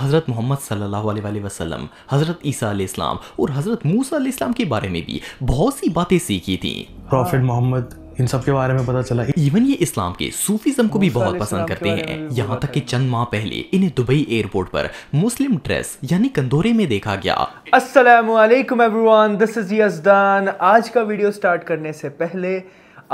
हज़रत मोहम्मद सल्लल्लाहु वसलम हज़रत ईसा इस्लाम और हज़रत मूसा इस्लाम के बारे में भी बहुत सी बातें सीखी थी प्रॉफिट हाँ। मोहम्मद इन सब के बारे में पता चला इवन ये इस्लाम के सूफीज्म को भी बहुत पसंद करते हैं यहाँ तक कि चंद माह पहले इन्हें दुबई एयरपोर्ट पर मुस्लिम ड्रेस यानी कंदोरे में देखा गया असलम एवरीवन दिस इज यजदान आज का वीडियो स्टार्ट करने से पहले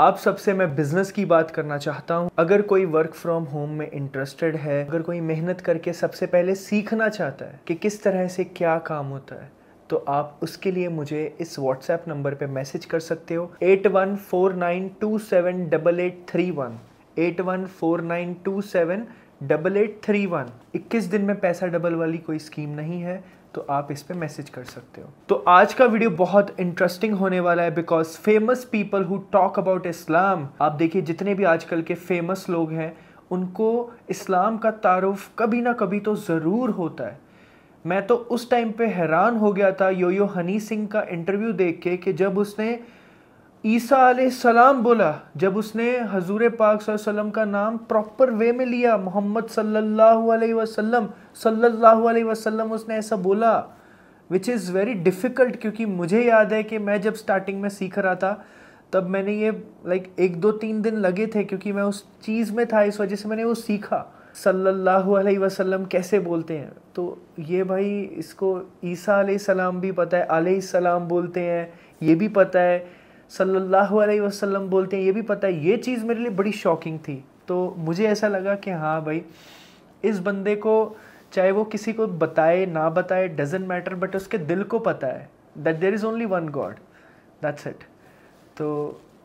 आप सबसे मैं बिज़नेस की बात करना चाहता हूँ अगर कोई वर्क फ्रॉम होम में इंटरेस्टेड है अगर कोई मेहनत करके सबसे पहले सीखना चाहता है कि किस तरह से क्या काम होता है तो आप उसके लिए मुझे इस व्हाट्सएप नंबर पे मैसेज कर सकते हो eight one four nine two seven double eight three one eight one four nine two seven double eight three one इक्कीस दिन में पैसा डबल वाली कोई स्कीम नहीं है तो आप इस पर मैसेज कर सकते हो तो आज का वीडियो बहुत इंटरेस्टिंग होने वाला है because famous people who talk about Islam आप देखिए जितने भी आजकल के फेमस लोग हैं उनको इस्लाम का तारुफ कभी ना कभी तो ज़रूर होता है मैं तो उस टाइम पे हैरान हो गया था योयो हनी सिंह का इंटरव्यू देख के कि जब उसने ईसा सलाम बोला जब उसने हजूर पाक वसल्लम का नाम प्रॉपर वे में लिया मोहम्मद सल्लल्लाहु अलैहि वसल्लम सल्लल्लाहु अलैहि वसल्लम उसने ऐसा बोला विच इज़ वेरी डिफ़िकल्ट क्योंकि मुझे याद है कि मैं जब स्टार्टिंग में सीख रहा था तब मैंने ये लाइक एक दो तीन दिन लगे थे क्योंकि मैं उस चीज़ में था इस वजह से मैंने वो सीखा सल्लल्लाहु अलैहि वसल्लम कैसे बोलते हैं तो ये भाई इसको ईसा सलाम भी पता है सलाम बोलते हैं ये भी पता है सल्लल्लाहु अलैहि वसल्लम बोलते हैं ये भी पता है ये चीज़ मेरे लिए बड़ी शॉकिंग थी तो मुझे ऐसा लगा कि हाँ भाई इस बंदे को चाहे वो किसी को बताए ना बताए डजेंट मैटर बट उसके दिल को पता है that there is only one God that's it तो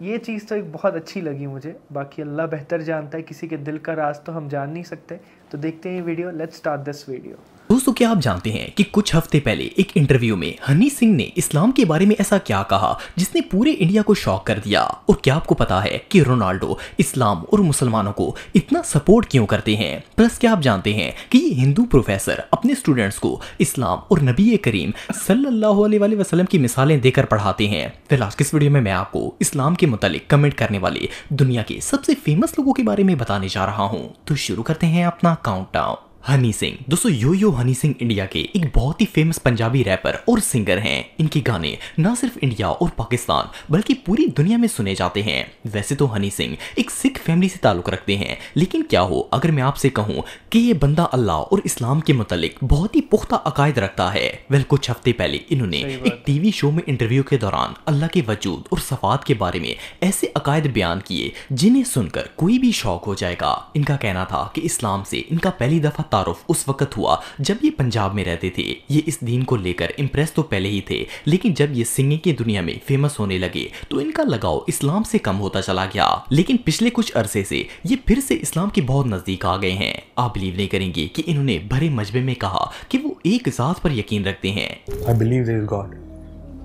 ये चीज़ तो एक बहुत अच्छी लगी मुझे बाकी अल्लाह बेहतर जानता है किसी के दिल का राज तो हम जान नहीं सकते तो देखते हैं ये video let's start this video दोस्तों क्या आप जानते हैं कि कुछ हफ्ते पहले एक इंटरव्यू में हनी सिंह ने इस्लाम के बारे में ऐसा क्या कहा जिसने पूरे इंडिया को शॉक कर दिया और क्या आपको पता है कि रोनाल्डो इस्लाम और मुसलमानों को इतना सपोर्ट क्यों करते हैं प्लस क्या आप जानते हैं कि ये हिंदू प्रोफेसर अपने स्टूडेंट्स को इस्लाम और नबी करीम सल्लाम की मिसालें देकर पढ़ाते हैं फिलहाल किस वीडियो में मैं आपको इस्लाम के मुतालिक कमेंट करने वाले दुनिया के सबसे फेमस लोगों के बारे में बताने जा रहा हूँ तो शुरू करते हैं अपना काउंट डाउन हनी सिंह दोस्तों yo yo Honey Singh India के एक बहुत ही फेमस पंजाबी रैपर और सिंगर हैं इनके गाने न सिर्फ इंडिया और पाकिस्तान बल्कि पूरी दुनिया में सुने जाते हैं वैसे तो हनी सिंह एक सिख फैमिली से ताल्लुक रखते हैं लेकिन क्या हो अगर मैं आपसे कहूं कि ये बंदा अल्लाह और इस्लाम के मुतालिक बहुत ही पुख्ता अकायद रखता है वह कुछ हफ्ते पहले इन्होंने एक टीवी शो में इंटरव्यू के दौरान अल्लाह के वजूद और सफात के बारे में ऐसे अकायद बयान किए जिन्हें सुनकर कोई भी शौक हो जाएगा इनका कहना था कि इस्लाम से इनका पहली दफा तारुफ उस वक्त हुआ जब ये पंजाब में रहते थे ये इस दिन को लेकर इम्प्रेस तो पहले ही थे लेकिन जब ये सिंगिंग की दुनिया में फेमस होने लगे तो इनका लगाव इस्लाम से कम होता चला गया लेकिन पिछले कुछ अरसे से ये फिर से इस्लाम के बहुत नजदीक आ गए हैं आप बिलीव नहीं करेंगे कि इन्होंने भरे मजबे में कहा कि वो एक जात पर यकीन रखते हैं आई बिलीव गॉड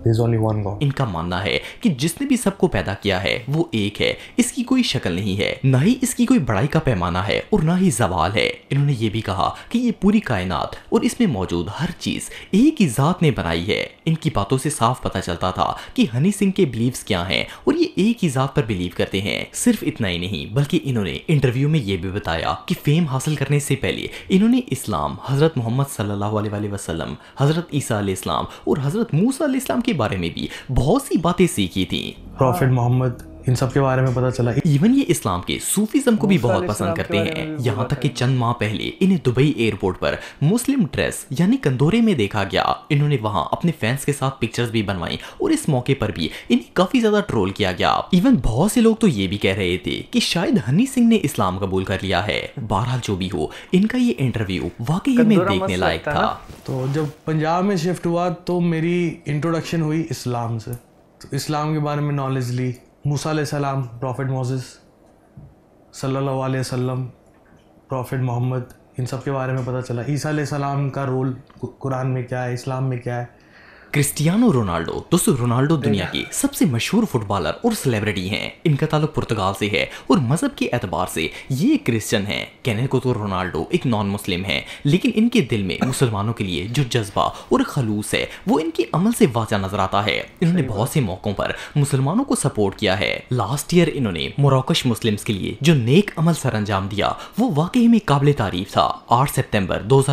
इनका मानना है कि जिसने भी सबको पैदा किया है वो एक है इसकी कोई शक्ल नहीं है न ही इसकी कोई बड़ाई का पैमाना है और न ही जवाल है इन्होंने ये भी कहा कि ये पूरी कायनात और इसमें मौजूद हर चीज एक ही जात ने बनाई है इनकी बातों से साफ पता चलता था कि हनी सिंह के बिलीव्स क्या हैं और ये एक ही जात पर बिलीव करते हैं सिर्फ इतना ही नहीं बल्कि इन्होंने इंटरव्यू में ये भी बताया कि फेम हासिल करने से पहले इन्होंने इस्लाम हजरत मोहम्मद सल्लल्लाहु हजरत ईसा इस्लाम और हजरत मूसा इस्लाम के बारे में भी बहुत सी बातें सीखी थी प्रॉफिट मोहम्मद इन सब के बारे में पता चला इवन ये इस्लाम के सूफीजम को भी बहुत पसंद करते हैं यहाँ तक कि चंद माह पहले इन्हें दुबई एयरपोर्ट पर मुस्लिम ड्रेस यानी कंदोरे में देखा गया इन्होंने वहाँ अपने फैंस के साथ पिक्चर्स भी बनवाई और इस मौके पर भी इन्हें काफी ज्यादा ट्रोल किया गया इवन बहुत से लोग तो ये भी कह रहे थे की शायद हनी सिंह ने इस्लाम कबूल कर लिया है बहरहाल जो भी हो इनका ये इंटरव्यू वाकई में देखने लायक था तो जब पंजाब में शिफ्ट हुआ तो मेरी इंट्रोडक्शन हुई इस्लाम से तो इस्लाम के बारे में नॉलेज ली मूसा सलाम प्रॉफिट मोजिस सल्लल्लाहु प्रॉफिट मोहम्मद इन सब के बारे में पता चला ईसा सलाम का रोल कुरान में क्या है इस्लाम में क्या है क्रिस्टियानो रोनाल्डो दोस्तों रोनाल्डो दुनिया के सबसे मशहूर फुटबॉलर और सेलिब्रिटी हैं इनका ताल्लुक पुर्तगाल से है और मजहब के एतबार से ये क्रिश्चियन हैं कहने को तो रोनाल्डो एक नॉन मुस्लिम है लेकिन इनके दिल में मुसलमानों के लिए जो जज्बा और खलूस है वो इनके अमल से वाजा नजर आता है इन्होंने बहुत से मौकों पर मुसलमानों को सपोर्ट किया है लास्ट ईयर इन्होंने मोरकश मुस्लिम्स के लिए जो नेक अमल सर अंजाम दिया वो वाकई में काबिल तारीफ था आठ सितम्बर दो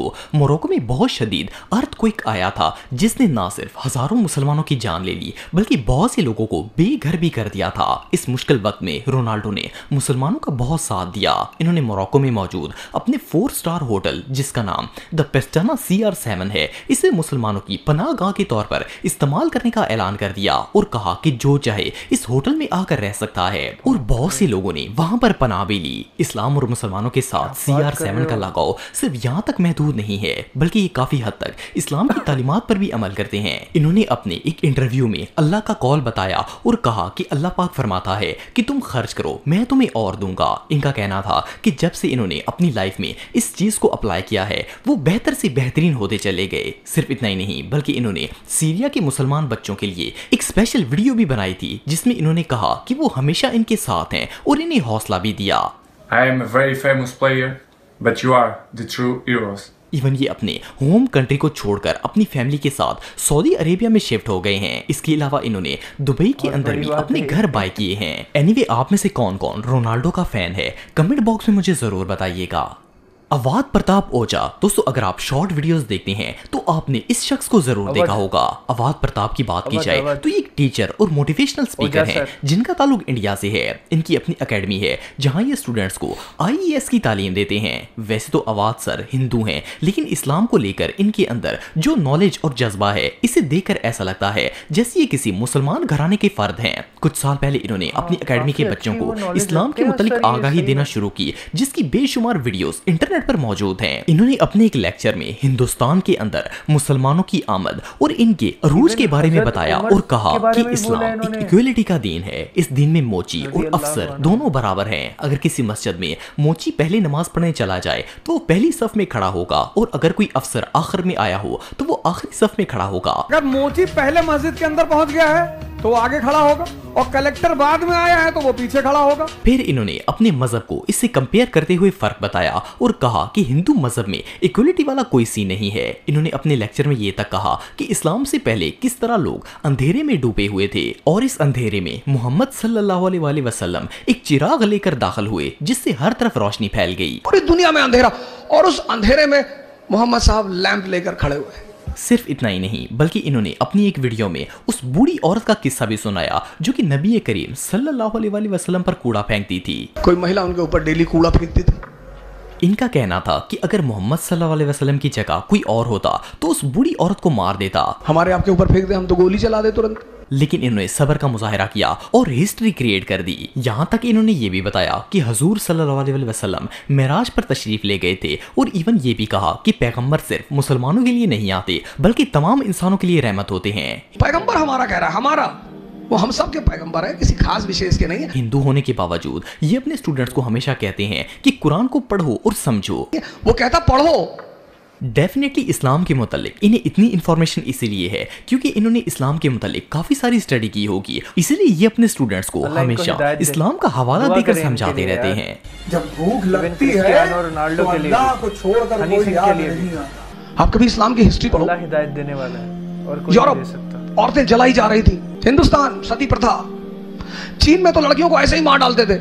को मोरक्को में बहुत शदीद अर्थ आया था जिसने ना सिर्फ हजारों मुसलमानों की जान ले ली बल्कि बहुत से लोगों को बेघर भी कर दिया था इस मुश्किल वक्त में रोनाल्डो ने मुसलमानों का बहुत साथ दिया इन्होंने मोरक्को में मौजूद अपने फोर स्टार होटल जिसका नाम the Pestana C R seven है इसे मुसलमानों की पनाह गाह के तौर पर इस्तेमाल करने का ऐलान कर दिया और कहा कि जो चाहे इस होटल में आकर रह सकता है और बहुत से लोगों ने वहां पर पनाह भी ली इस्लाम और मुसलमानों के साथ सी आर सेवन का लगाव सिर्फ यहाँ तक महदूद नहीं है बल्कि ये काफी हद तक इस्लाम की तालीमत पर भी अमल इस्तेमाल करते हैं इन्होंने अपने एक इंटरव्यू में अल्लाह का कॉल बताया और कहा कि अल्लाह पाक फरमाता है कि तुम खर्च करो मैं तुम्हें और दूंगा इनका कहना था कि जब से इन्होंने अपनी लाइफ में इस चीज़ को अप्लाई किया है वो बेहतर से बेहतरीन होते चले गए सिर्फ इतना ही नहीं बल्कि इन्होंने सीरिया के मुसलमान बच्चों के लिए एक स्पेशल वीडियो भी बनाई थी जिसमें इन्होंने कहा कि वो हमेशा इनके साथ हैं और इन्हें हौसला भी दिया I am a very famous player, but you are the true heroes. Even ये अपने होम कंट्री को छोड़कर अपनी फैमिली के साथ सऊदी अरेबिया में शिफ्ट हो गए हैं इसके अलावा इन्होंने दुबई के अंदर भी अपने घर बाय किए हैं एनीवे anyway, आप में से कौन कौन रोनाल्डो का फैन है कमेंट बॉक्स में मुझे जरूर बताइएगा अवाद प्रताप ओझा दोस्तों अगर आप शॉर्ट वीडियोस देखते हैं तो आपने इस शख्स को जरूर देखा होगा अवाद प्रताप की बात की जाए तो ये एक टीचर और मोटिवेशनल स्पीकर हैं जिनका ताल्लुक इंडिया से है इनकी अपनी एकेडमी है जहां ये स्टूडेंट्स को आईएएस e की तालीम देते हैं वैसे तो अवाद सर हिंदू हैं लेकिन इस्लाम को लेकर इनके अंदर जो नॉलेज और जज्बा है इसे कर ऐसा लगता है जैसे ये किसी मुसलमान घराने के फर्द हैं कुछ साल पहले इन्होंने हाँ, अपनी अकेडमी के बच्चों को इस्लाम के मुतालिक आगाही देना शुरू की जिसकी बेशुमार वीडियोज इंटरनेट इंटरनेट पर मौजूद हैं इन्होंने अपने एक लेक्चर में हिंदुस्तान के अंदर मुसलमानों की आमद और इनके अरूज के बारे में बताया और कहा कि इस्लाम एक इक्वलिटी का दीन है इस दिन में मोची और अफसर दोनों बराबर हैं अगर किसी मस्जिद में मोची पहले नमाज पढ़ने चला जाए तो वो पहली सफ में खड़ा होगा और अगर कोई अफसर आखिर में आया हो तो वो आखिरी सफ में खड़ा होगा अगर मोची पहले मस्जिद के अंदर पहुँच गया है तो आगे खड़ा होगा और कलेक्टर बाद में आया है तो वो पीछे खड़ा होगा फिर इन्होंने अपने मजहब को इससे कंपेयर करते हुए फर्क बताया और कहा कि हिंदू मजहब में इक्वलिटी वाला कोई सीन नहीं है इन्होंने अपने लेक्चर में ये तक कहा कि इस्लाम से पहले किस तरह लोग अंधेरे में डूबे हुए थे और इस अंधेरे में मोहम्मद सल्लल्लाहु वसल्लम एक चिराग लेकर दाखिल हुए जिससे हर तरफ रोशनी फैल गई पूरी दुनिया में अंधेरा और उस अंधेरे में मोहम्मद साहब लैंप लेकर खड़े हुए सिर्फ इतना ही नहीं बल्कि इन्होंने अपनी एक वीडियो में उस बूढ़ी औरत का किस्सा भी सुनाया जो कि नबी करीम सल्लल्लाहु वसल्लम पर कूड़ा फेंकती थी कोई महिला उनके ऊपर डेली कूड़ा फेंकती थी इनका कहना था कि अगर मोहम्मद सल्लल्लाहु वसल्लम की जगह कोई और होता तो उस बूढ़ी औरत को मार देता हमारे आपके ऊपर फेंक दे हम तो गोली चला दे तुरंत लेकिन इन्होंने सबर का मुजाहरा किया और हिस्ट्री क्रिएट कर दी यहाँ तक इन्होंने ये भी बताया कि हजूर सल्लाम महराज पर तशरीफ ले गए थे और इवन ये भी कहा कि पैगम्बर सिर्फ मुसलमानों के लिए नहीं आते बल्कि तमाम इंसानों के लिए रहमत होते हैं पैगम्बर हमारा कह रहा है हमारा वो हम सब के पैगंबर है किसी खास विशेष के नहीं है हिंदू होने के बावजूद ये अपने स्टूडेंट्स को हमेशा कहते हैं कि कुरान को पढ़ो और समझो वो कहता पढ़ो डेफिनेटली इस्लाम के मुतालिक इन्हें इतनी इन्फॉर्मेशन इसीलिए है क्योंकि इन्होंने इस्लाम के मुतालिक काफी सारी स्टडी की होगी इसीलिए ये अपने स्टूडेंट्स को हमेशा इस्लाम का हवाला देकर समझाते रहते हैं जब भूख लगती है रोनाल्डो तो के लिए को छोड़कर कोई याद नहीं आता आप कभी इस्लाम की हिस्ट्री पढ़ो अल्लाह हिदायत देने वाला है और कोई यूरोप औरतें जलाई जा रही थी हिंदुस्तान सती प्रथा चीन में तो लड़कियों को ऐसे ही मार डालते थे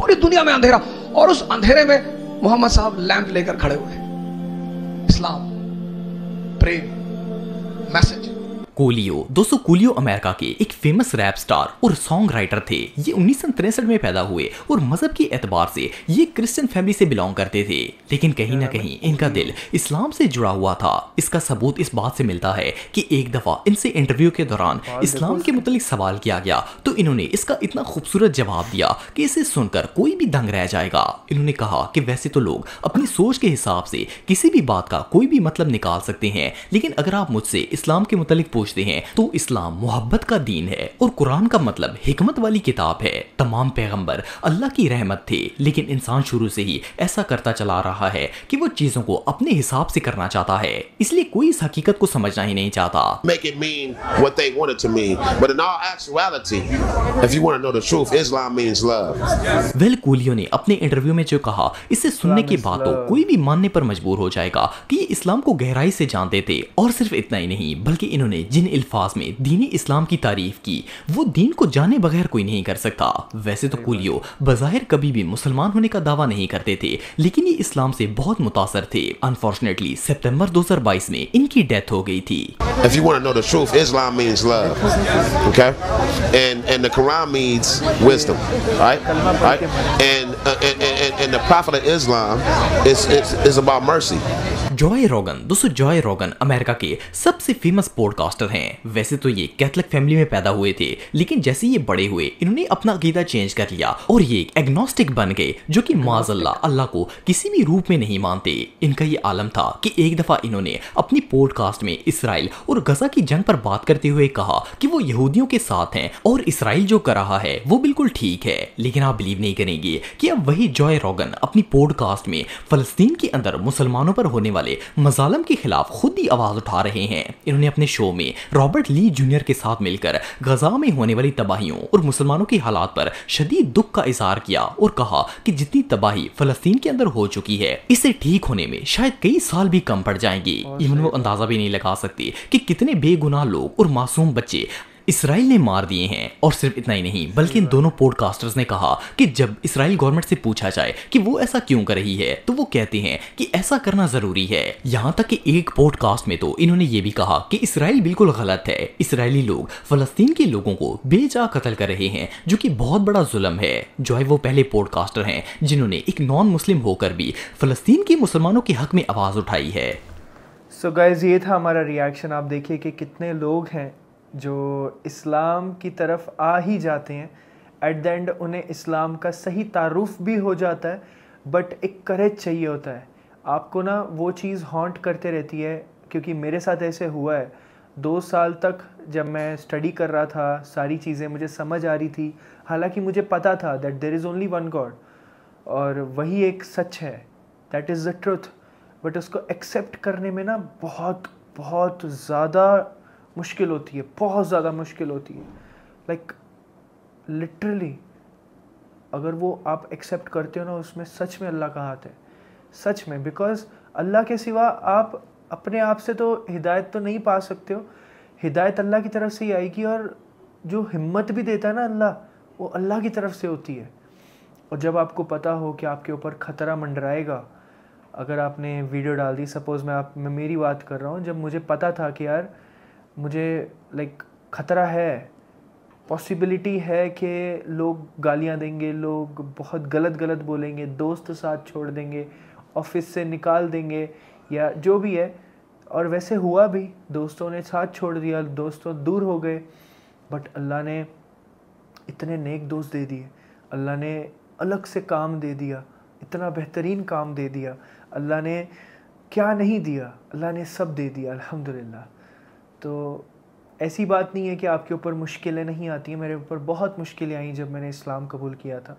पूरी दुनिया में अंधेरा और उस अंधेरे में मोहम्मद साहब लैंप लेकर खड़े हुए हैं Islam. Praying. Message. कोलियो दोस्तों कोलियो अमेरिका के एक फेमस रैप स्टार और सॉन्ग राइटर थे ये उन्नीस में पैदा हुए और मजहब के एतबार से ये क्रिश्चियन फैमिली से बिलोंग करते थे लेकिन कहीं ना कहीं इनका दिल इस्लाम से जुड़ा हुआ था इसका सबूत इस बात से मिलता है कि एक दफा इनसे इंटरव्यू के दौरान हाँ, इस्लाम के मुतालिक सवाल किया गया तो इन्होंने इसका इतना खूबसूरत जवाब दिया कि इसे सुनकर कोई भी दंग रह जाएगा इन्होंने कहा कि वैसे तो लोग अपनी सोच के हिसाब से किसी भी बात का कोई भी मतलब निकाल सकते हैं लेकिन अगर आप मुझसे इस्लाम के मुतलिक पूछ सोचते हैं तो इस्लाम मोहब्बत का दीन है और कुरान का मतलब हिकमत वाली किताब है तमाम पैगम्बर अल्लाह की रहमत थे लेकिन इंसान शुरू से ही ऐसा करता चला रहा है कि वो चीजों को अपने हिसाब से करना चाहता है इसलिए कोई इस हकीकत को समझना ही नहीं चाहता वेल ने अपने इंटरव्यू में जो कहा इसे सुनने के बाद तो कोई भी मानने पर मजबूर हो जाएगा कि ये इस्लाम को गहराई से जानते थे और सिर्फ इतना ही नहीं बल्कि इन्होंने जिन अल्फाज में दीन इस्लाम की तारीफ की वो दीन को जाने बगैर कोई नहीं कर सकता वैसे तो कुलियो बज़ाहिर कभी भी मुसलमान होने का दावा नहीं करते थे लेकिन ये इस्लाम से बहुत मुतासर थे अनफॉर्चुनेटली सितंबर 2022 में इनकी डेथ हो गई थी If you want to know the truth, Islam means love, okay? And and the Quran means wisdom, right? Right? And uh, and, and, and the Prophet of Islam is is, is about mercy. Joe Rogan दोस्तों Joy रोगन America के सबसे famous podcaster हैं वैसे तो ये Catholic family में पैदा हुए थे लेकिन जैसे ये बड़े हुए इन्होंने अपना अकीदा चेंज कर लिया और ये एग्नोस्टिक बन गए जो कि माजल्ला अल्लाह को किसी भी रूप में नहीं मानते इनका ये आलम था कि एक दफा इन्होंने अपनी पॉडकास्ट में इसराइल और गजा की जंग पर बात करते हुए कहा कि वो यहूदियों के साथ हैं और इसराइल जो कर रहा है वो बिल्कुल ठीक है लेकिन आप बिलीव नहीं करेंगे कि अब वही जॉय रोगन अपनी पॉडकास्ट में फलस्तीन के अंदर मुसलमानों पर होने वाले वाले मजालम के खिलाफ खुद ही आवाज उठा रहे हैं इन्होंने अपने शो में रॉबर्ट ली जूनियर के साथ मिलकर गजा में होने वाली तबाहियों और मुसलमानों के हालात पर शदीद दुख का इजहार किया और कहा कि जितनी तबाही फलस्तीन के अंदर हो चुकी है इसे ठीक होने में शायद कई साल भी कम पड़ जाएंगी इवन वो अंदाजा भी नहीं लगा सकती कि कितने बेगुनाह लोग और मासूम बच्चे इसराइल ने मार दिए हैं और सिर्फ इतना ही नहीं बल्कि इन दोनों पॉडकास्टर्स ने कहा कि जब इसराइल गवर्नमेंट से पूछा जाए कि वो ऐसा क्यों कर रही है तो वो कहते हैं कि ऐसा करना जरूरी है यहाँ तक कि एक पॉडकास्ट में तो इन्होंने ये भी कहा कि इसराइल बिल्कुल गलत है इसराइली लोग फलस्तीन के लोगों को बेजा कत्ल कर रहे हैं जो की बहुत बड़ा जुलम है जो है वो पहले पॉडकास्टर है जिन्होंने एक नॉन मुस्लिम होकर भी फलस्तीन के मुसलमानों के हक में आवाज़ उठाई है सो so गाइज ये था हमारा रिएक्शन आप देखिए कि कितने लोग हैं जो इस्लाम की तरफ आ ही जाते हैं एट द एंड उन्हें इस्लाम का सही तारुफ भी हो जाता है बट एक करेज चाहिए होता है आपको ना वो चीज़ हॉन्ट करते रहती है क्योंकि मेरे साथ ऐसे हुआ है दो साल तक जब मैं स्टडी कर रहा था सारी चीज़ें मुझे समझ आ रही थी हालांकि मुझे पता था that there is only one God और वही एक सच है that is the truth but उसको एक्सेप्ट करने में ना बहुत बहुत ज़्यादा मुश्किल होती है बहुत ज़्यादा मुश्किल होती है लाइक like, लिटरली अगर वो आप एक्सेप्ट करते हो ना उसमें सच में अल्लाह का हाथ है सच में बिकॉज अल्लाह के सिवा आप अपने आप से तो हिदायत तो नहीं पा सकते हो हिदायत अल्लाह की तरफ से ही आएगी और जो हिम्मत भी देता है ना अल्लाह वो अल्लाह की तरफ से होती है और जब आपको पता हो कि आपके ऊपर ख़तरा मंडराएगा अगर आपने वीडियो डाल दी सपोज़ मैं आप मैं मेरी बात कर रहा हूँ जब मुझे पता था कि यार मुझे लाइक ख़तरा है पॉसिबिलिटी है कि लोग गालियाँ देंगे लोग बहुत गलत गलत बोलेंगे दोस्त साथ छोड़ देंगे ऑफिस से निकाल देंगे या जो भी है और वैसे हुआ भी दोस्तों ने साथ छोड़ दिया दोस्तों दूर हो गए बट अल्लाह ने इतने नेक दोस्त दे दिए अल्लाह ने अलग से काम दे दिया इतना बेहतरीन काम दे दिया अल्लाह ने क्या नहीं दिया अल्लाह ने सब दे दिया अल्हम्दुलिल्लाह तो ऐसी बात नहीं है कि आपके ऊपर मुश्किलें नहीं आती हैं मेरे ऊपर बहुत मुश्किलें आई जब मैंने इस्लाम कबूल किया था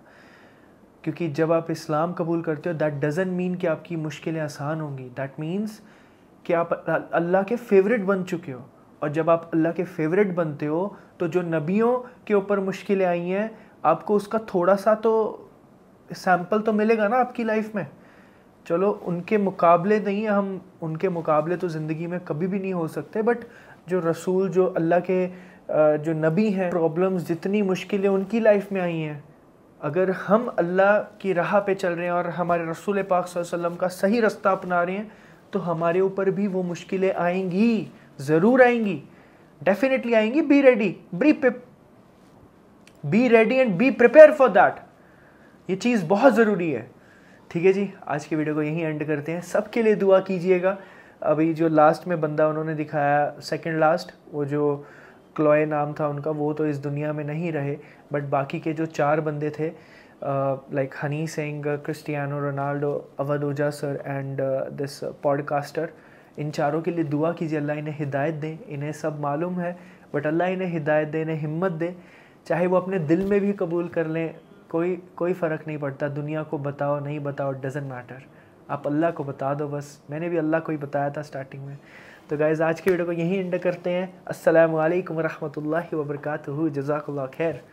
क्योंकि जब आप इस्लाम कबूल करते हो दैट डजेंट मीन कि आपकी मुश्किलें आसान होंगी दैट मीन्स कि आप अल्लाह के फेवरेट बन चुके हो और जब आप अल्लाह के फेवरेट बनते हो तो जो नबियों के ऊपर मुश्किलें आई हैं आपको उसका थोड़ा सा तो सैम्पल तो मिलेगा ना आपकी लाइफ में चलो उनके मुकाबले नहीं हम उनके मुकाबले तो ज़िंदगी में कभी भी नहीं हो सकते बट जो रसूल जो अल्लाह के जो नबी हैं प्रॉब्लम्स जितनी मुश्किलें उनकी लाइफ में आई हैं अगर हम अल्लाह की राह पे चल रहे हैं और हमारे रसूल पाक वसल्लम का सही रास्ता अपना रहे हैं तो हमारे ऊपर भी वो मुश्किलें आएंगी ज़रूर आएंगी डेफिनेटली आएंगी be ready be be ready and be prepare for that ये चीज़ बहुत ज़रूरी है ठीक है जी आज की वीडियो को यहीं एंड करते हैं सबके लिए दुआ कीजिएगा अभी जो लास्ट में बंदा उन्होंने दिखाया सेकंड लास्ट वो जो क्लॉय नाम था उनका वो तो इस दुनिया में नहीं रहे बट बाकी के जो चार बंदे थे like Honey Singh Cristiano Ronaldo अवधोजा सर एंड दिस पॉडकास्टर इन चारों के लिए दुआ कीजिए अल्लाह इन्हें हिदायत दें इन्हें सब मालूम है बट अल्लाह इन्हें हिदायत दें इन्हें हिम्मत दें चाहे वो अपने दिल में भी कबूल कर लें कोई कोई फ़र्क नहीं पड़ता दुनिया को बताओ नहीं बताओ डजेंट मैटर आप अल्लाह को बता दो बस मैंने भी अल्लाह को ही बताया था स्टार्टिंग में तो गाइज़ आज की वीडियो को यहीं एंड करते हैं असलकम वरहमल वबरकू जजाकल्ला खैर